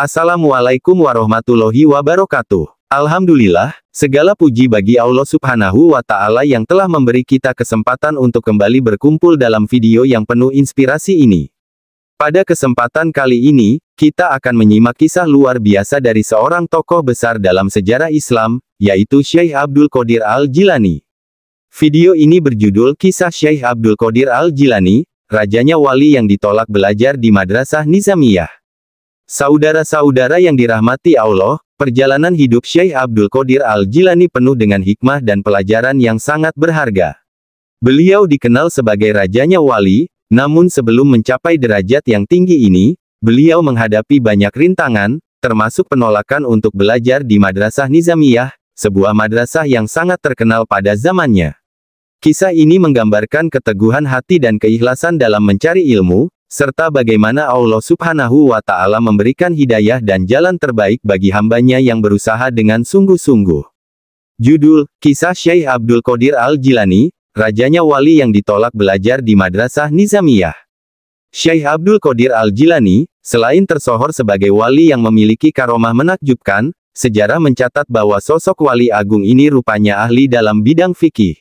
Assalamualaikum warahmatullahi wabarakatuh. Alhamdulillah, segala puji bagi Allah subhanahu wa ta'ala yang telah memberi kita kesempatan untuk kembali berkumpul dalam video yang penuh inspirasi ini. Pada kesempatan kali ini, kita akan menyimak kisah luar biasa dari seorang tokoh besar dalam sejarah Islam, yaitu Syekh Abdul Qadir Al-Jilani. Video ini berjudul Kisah Syekh Abdul Qadir Al-Jilani, Rajanya Wali yang ditolak belajar di Madrasah Nizamiyah. Saudara-saudara yang dirahmati Allah, perjalanan hidup Syekh Abdul Qadir Al-Jilani penuh dengan hikmah dan pelajaran yang sangat berharga. Beliau dikenal sebagai rajanya wali, namun sebelum mencapai derajat yang tinggi ini, beliau menghadapi banyak rintangan, termasuk penolakan untuk belajar di Madrasah Nizamiyah, sebuah madrasah yang sangat terkenal pada zamannya. Kisah ini menggambarkan keteguhan hati dan keikhlasan dalam mencari ilmu, serta bagaimana Allah subhanahu wa ta'ala memberikan hidayah dan jalan terbaik bagi hambanya yang berusaha dengan sungguh-sungguh. Judul, Kisah Syekh Abdul Qadir Al-Jilani, Rajanya Wali yang ditolak belajar di Madrasah Nizamiyah. Syekh Abdul Qadir Al-Jilani, selain tersohor sebagai wali yang memiliki karomah menakjubkan, sejarah mencatat bahwa sosok wali agung ini rupanya ahli dalam bidang fikih.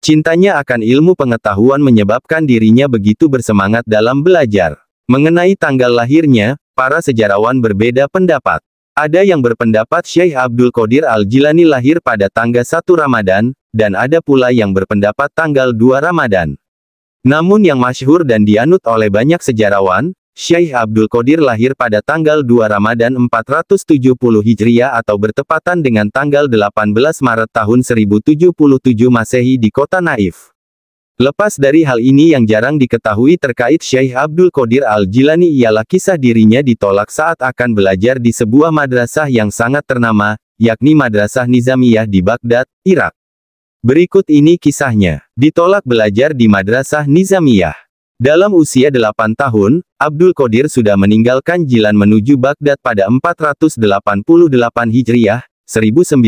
Cintanya akan ilmu pengetahuan menyebabkan dirinya begitu bersemangat dalam belajar. Mengenai tanggal lahirnya, para sejarawan berbeda pendapat. Ada yang berpendapat Syekh Abdul Qadir Al-Jilani lahir pada tanggal 1 Ramadan, dan ada pula yang berpendapat tanggal 2 Ramadan. Namun yang masyhur dan dianut oleh banyak sejarawan, Syekh Abdul Qadir lahir pada tanggal 2 Ramadan 470 Hijriah atau bertepatan dengan tanggal 18 Maret tahun 1077 Masehi di kota Naif. Lepas dari hal ini yang jarang diketahui terkait Syekh Abdul Qadir Al-Jilani ialah kisah dirinya ditolak saat akan belajar di sebuah madrasah yang sangat ternama, yakni Madrasah Nizamiyah di Baghdad, Irak. Berikut ini kisahnya. Ditolak belajar di Madrasah Nizamiyah. Dalam usia 8 tahun, Abdul Qadir sudah meninggalkan Jilan menuju Baghdad pada 488 Hijriah, 1095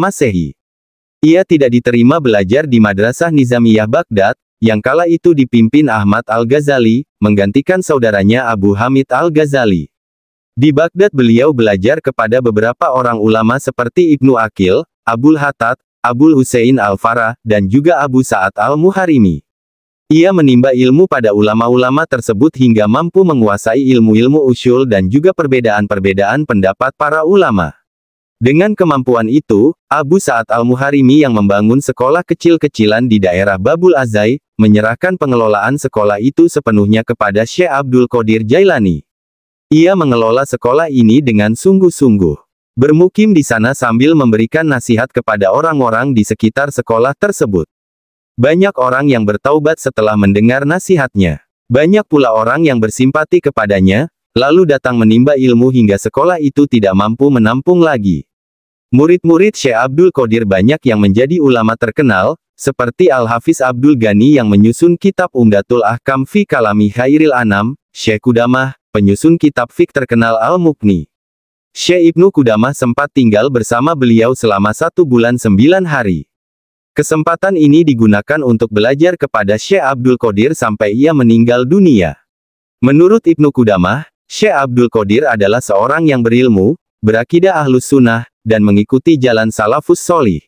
Masehi. Ia tidak diterima belajar di Madrasah Nizamiyah Baghdad, yang kala itu dipimpin Ahmad Al-Ghazali, menggantikan saudaranya Abu Hamid Al-Ghazali. Di Baghdad beliau belajar kepada beberapa orang ulama seperti Ibnu Akil, Abul Hatat, Abul Hussein Al-Farah, dan juga Abu Sa'ad Al-Muharimi. Ia menimba ilmu pada ulama-ulama tersebut hingga mampu menguasai ilmu-ilmu usul dan juga perbedaan-perbedaan pendapat para ulama. Dengan kemampuan itu, Abu Sa'ad Al-Muharimi yang membangun sekolah kecil-kecilan di daerah Babul Azai, menyerahkan pengelolaan sekolah itu sepenuhnya kepada Syekh Abdul Qadir Jailani. Ia mengelola sekolah ini dengan sungguh-sungguh. Bermukim di sana sambil memberikan nasihat kepada orang-orang di sekitar sekolah tersebut. Banyak orang yang bertaubat setelah mendengar nasihatnya. Banyak pula orang yang bersimpati kepadanya, lalu datang menimba ilmu hingga sekolah itu tidak mampu menampung lagi. Murid-murid Syekh Abdul Qadir banyak yang menjadi ulama terkenal, seperti Al-Hafiz Abdul Ghani yang menyusun kitab Umdatul Ahkam fi Kalami Khairil Anam, Syekh Kudamah, penyusun kitab fik terkenal Al-Mukni. Syekh Ibnu Kudamah sempat tinggal bersama beliau selama satu bulan sembilan hari. Kesempatan ini digunakan untuk belajar kepada Syekh Abdul Qadir sampai ia meninggal dunia. Menurut Ibnu Kudamah, Syekh Abdul Qadir adalah seorang yang berilmu, berakidah ahlus sunnah, dan mengikuti jalan salafus solih.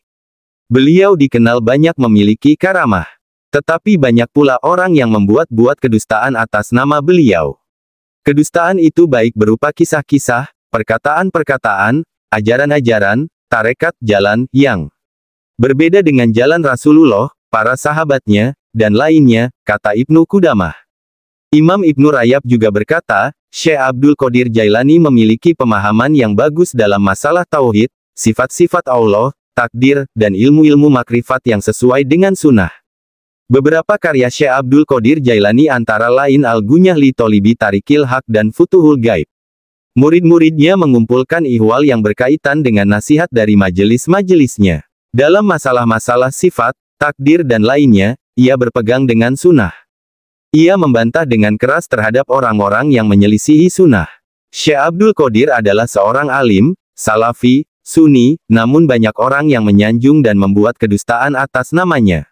Beliau dikenal banyak memiliki karamah. Tetapi banyak pula orang yang membuat-buat kedustaan atas nama beliau. Kedustaan itu baik berupa kisah-kisah, perkataan-perkataan, ajaran-ajaran, tarekat, jalan, yang Berbeda dengan jalan Rasulullah, para sahabatnya, dan lainnya, kata Ibnu Kudamah. Imam Ibnu Rayab juga berkata, Syekh Abdul Qadir Jailani memiliki pemahaman yang bagus dalam masalah tauhid, sifat-sifat Allah, takdir, dan ilmu-ilmu makrifat yang sesuai dengan sunnah. Beberapa karya Syekh Abdul Qadir Jailani antara lain Al-Gunyah li Tolibi Tarikil Hak dan Futuhul Gaib. Murid-muridnya mengumpulkan ihwal yang berkaitan dengan nasihat dari majelis-majelisnya. Dalam masalah-masalah sifat, takdir dan lainnya, ia berpegang dengan sunnah. Ia membantah dengan keras terhadap orang-orang yang menyelisihi sunnah. Syekh Abdul Qadir adalah seorang alim, salafi, sunni, namun banyak orang yang menyanjung dan membuat kedustaan atas namanya.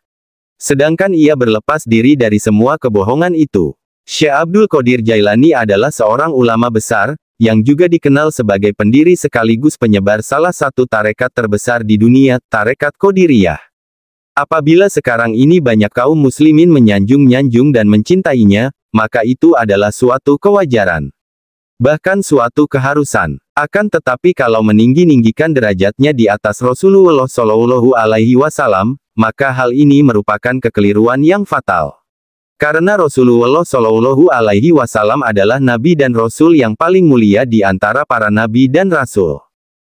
Sedangkan ia berlepas diri dari semua kebohongan itu. Syekh Abdul Qadir Jailani adalah seorang ulama besar, yang juga dikenal sebagai pendiri sekaligus penyebar salah satu tarekat terbesar di dunia, Tarekat Qadiriyah. Apabila sekarang ini banyak kaum muslimin menyanjung-nyanjung dan mencintainya, maka itu adalah suatu kewajaran. Bahkan suatu keharusan. Akan tetapi kalau meninggi-ninggikan derajatnya di atas Rasulullah Shallallahu Alaihi Wasallam, maka hal ini merupakan kekeliruan yang fatal. Karena Rasulullah Shallallahu Alaihi Wasallam adalah nabi dan rasul yang paling mulia di antara para nabi dan rasul.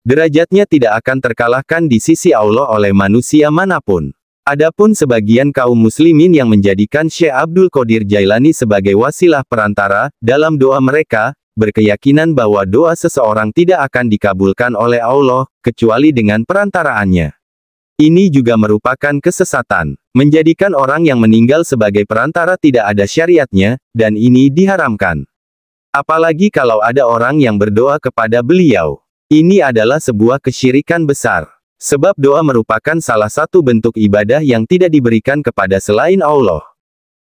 Derajatnya tidak akan terkalahkan di sisi Allah oleh manusia manapun. Adapun sebagian kaum muslimin yang menjadikan Syekh Abdul Qadir Jailani sebagai wasilah perantara, dalam doa mereka, berkeyakinan bahwa doa seseorang tidak akan dikabulkan oleh Allah, kecuali dengan perantaraannya. Ini juga merupakan kesesatan, menjadikan orang yang meninggal sebagai perantara tidak ada syariatnya, dan ini diharamkan. Apalagi kalau ada orang yang berdoa kepada beliau. Ini adalah sebuah kesyirikan besar. Sebab doa merupakan salah satu bentuk ibadah yang tidak diberikan kepada selain Allah.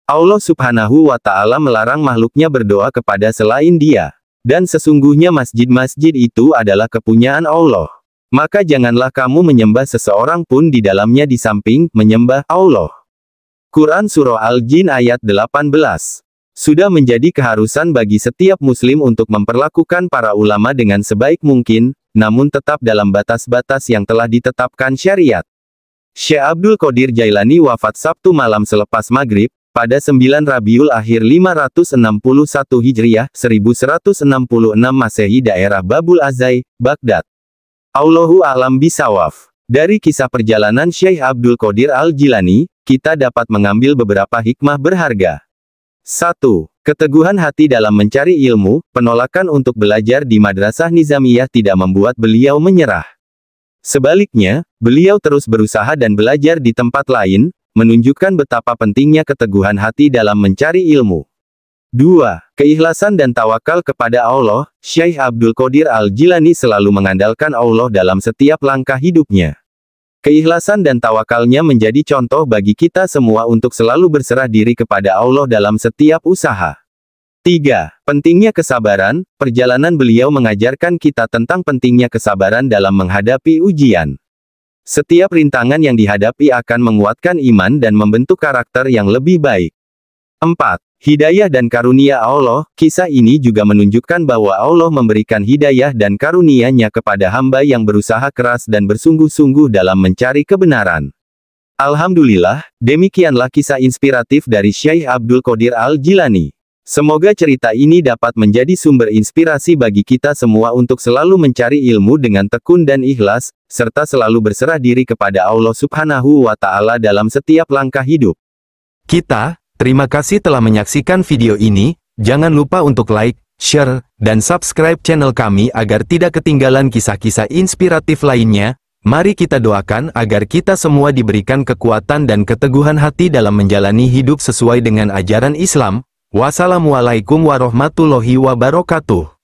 Allah subhanahu wa ta'ala melarang makhluknya berdoa kepada selain dia. Dan sesungguhnya masjid-masjid itu adalah kepunyaan Allah maka janganlah kamu menyembah seseorang pun di dalamnya di samping menyembah Allah. Quran Surah Al-Jin ayat 18 Sudah menjadi keharusan bagi setiap muslim untuk memperlakukan para ulama dengan sebaik mungkin, namun tetap dalam batas-batas yang telah ditetapkan syariat. Syekh Abdul Qadir Jailani wafat Sabtu malam selepas maghrib, pada 9 Rabiul Akhir 561 Hijriah, 1166 Masehi daerah Babul Azai, Baghdad. Allahu alam bisawaf. Dari kisah perjalanan Syekh Abdul Qadir Al-Jilani, kita dapat mengambil beberapa hikmah berharga. 1. Keteguhan hati dalam mencari ilmu, penolakan untuk belajar di Madrasah Nizamiyah tidak membuat beliau menyerah. Sebaliknya, beliau terus berusaha dan belajar di tempat lain, menunjukkan betapa pentingnya keteguhan hati dalam mencari ilmu. 2. Keikhlasan dan tawakal kepada Allah, Syekh Abdul Qadir Al-Jilani selalu mengandalkan Allah dalam setiap langkah hidupnya. Keikhlasan dan tawakalnya menjadi contoh bagi kita semua untuk selalu berserah diri kepada Allah dalam setiap usaha. 3. Pentingnya kesabaran, perjalanan beliau mengajarkan kita tentang pentingnya kesabaran dalam menghadapi ujian. Setiap rintangan yang dihadapi akan menguatkan iman dan membentuk karakter yang lebih baik. 4. Hidayah dan karunia Allah, kisah ini juga menunjukkan bahwa Allah memberikan hidayah dan karunia-Nya kepada hamba yang berusaha keras dan bersungguh-sungguh dalam mencari kebenaran. Alhamdulillah, demikianlah kisah inspiratif dari Syekh Abdul Qadir Al-Jilani. Semoga cerita ini dapat menjadi sumber inspirasi bagi kita semua untuk selalu mencari ilmu dengan tekun dan ikhlas, serta selalu berserah diri kepada Allah Subhanahu wa Ta'ala dalam setiap langkah hidup. Kita, Terima kasih telah menyaksikan video ini, jangan lupa untuk like, share, dan subscribe channel kami agar tidak ketinggalan kisah-kisah inspiratif lainnya. Mari kita doakan agar kita semua diberikan kekuatan dan keteguhan hati dalam menjalani hidup sesuai dengan ajaran Islam. Wassalamualaikum warahmatullahi wabarakatuh.